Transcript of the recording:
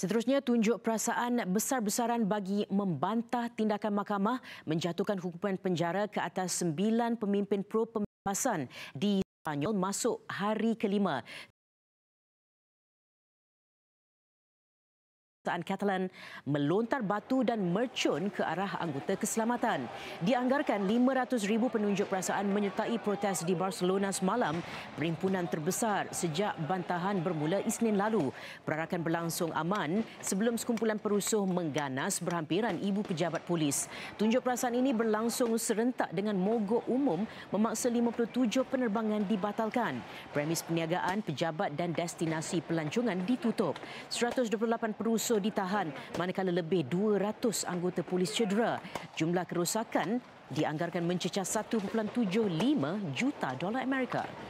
Seterusnya, tunjuk perasaan besar-besaran bagi membantah tindakan mahkamah menjatuhkan hukuman penjara ke atas sembilan pemimpin pro-pembebasan di Spanyol masuk hari kelima. Kerajaan Catalan melontar batu dan mercun ke arah anggota keselamatan. Dianggarkan 500,000 penunjuk perasaan menyertai protes di Barcelona semalam, perimpunan terbesar sejak bantahan bermula Isnin lalu. Perarakan berlangsung aman sebelum sekumpulan perusuh mengganas berhampiran ibu pejabat polis. Tunjuk perasaan ini berlangsung serentak dengan mogok umum memaksa 57 penerbangan dibatalkan. Premis perniagaan, pejabat dan destinasi pelancongan ditutup. 128 perusuh Suso ditahan manakala lebih 200 anggota polis cedera. Jumlah kerosakan dianggarkan mencecah 1.75 juta dolar Amerika.